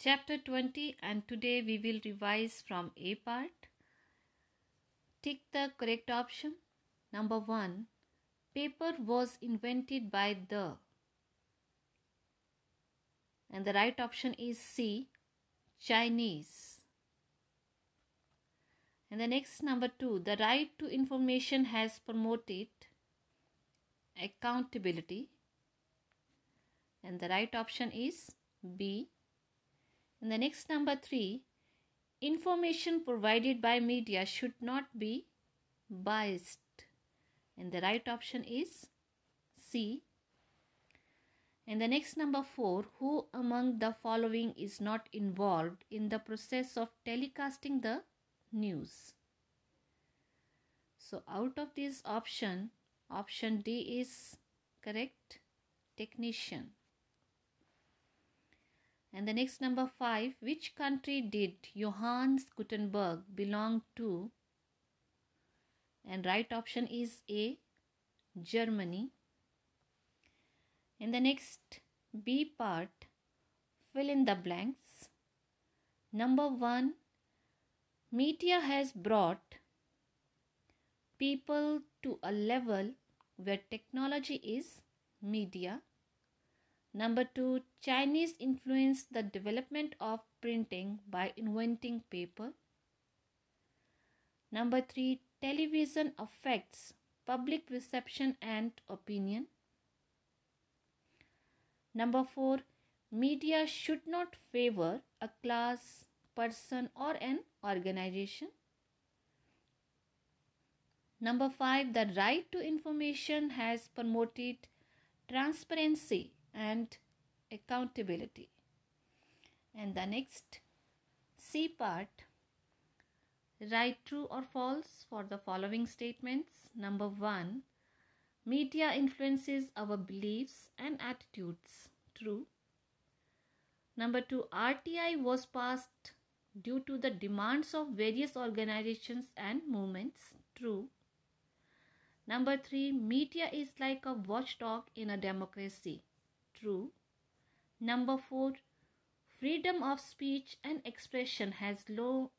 chapter 20 and today we will revise from A part. Tick the correct option. Number 1. Paper was invented by the. And the right option is C. Chinese. And the next number 2. The right to information has promoted accountability. And the right option is B in the next number 3, information provided by media should not be biased. And the right option is C. And the next number 4, who among the following is not involved in the process of telecasting the news? So out of this option, option D is correct technician. And the next number five, which country did Johannes Gutenberg belong to? And right option is A, Germany. In the next B part, fill in the blanks. Number one, media has brought people to a level where technology is media. Number two, Chinese influenced the development of printing by inventing paper. Number three, television affects public perception and opinion. Number four, media should not favor a class, person, or an organization. Number five, the right to information has promoted transparency and accountability. And the next C part write true or false for the following statements. Number 1 Media influences our beliefs and attitudes. True. Number 2 RTI was passed due to the demands of various organizations and movements. True. Number 3 Media is like a watchdog in a democracy true. Number four, freedom of speech and expression has low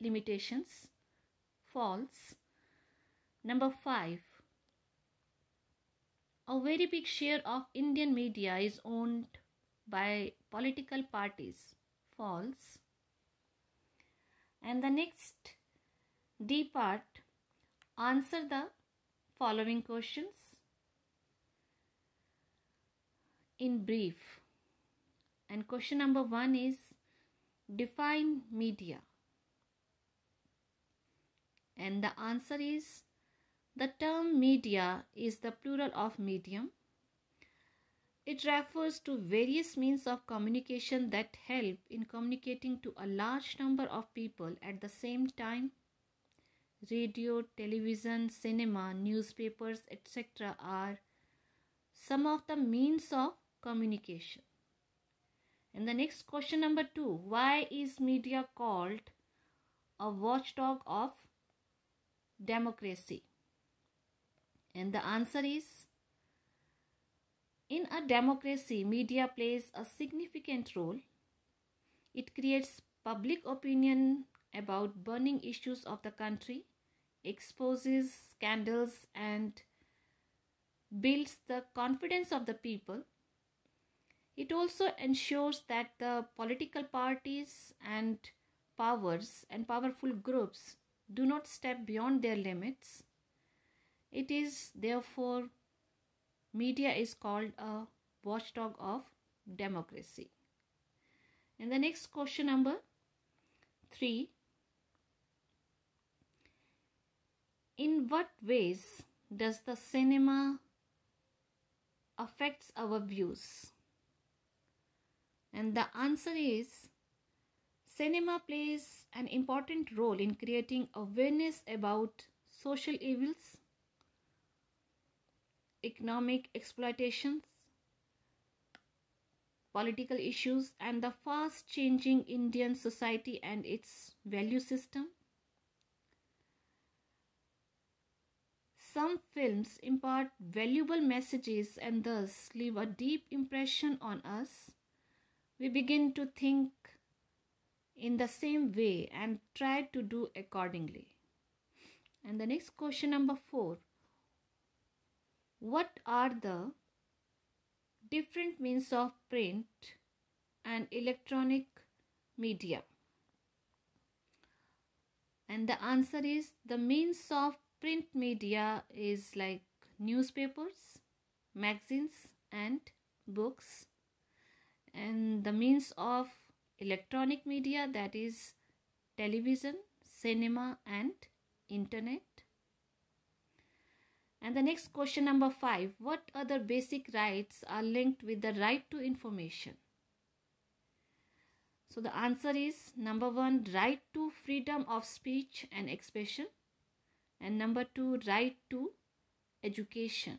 limitations. False. Number five, a very big share of Indian media is owned by political parties. False. And the next D part answer the following questions in brief. And question number one is define media. And the answer is the term media is the plural of medium. It refers to various means of communication that help in communicating to a large number of people at the same time. Radio, television, cinema, newspapers, etc. are some of the means of communication. And the next question number two why is media called a watchdog of democracy? And the answer is in a democracy, media plays a significant role. It creates public opinion about burning issues of the country, exposes scandals, and builds the confidence of the people it also ensures that the political parties and powers and powerful groups do not step beyond their limits. It is therefore media is called a watchdog of democracy. And the next question number 3 In what ways does the cinema affects our views? And the answer is cinema plays an important role in creating awareness about social evils, economic exploitations, political issues and the fast changing Indian society and its value system. Some films impart valuable messages and thus leave a deep impression on us we begin to think in the same way and try to do accordingly. And the next question, number four What are the different means of print and electronic media? And the answer is the means of print media is like newspapers, magazines, and books and the means of electronic media that is television, cinema and internet. And the next question number 5. What other basic rights are linked with the right to information? So the answer is number 1 right to freedom of speech and expression and number 2 right to education.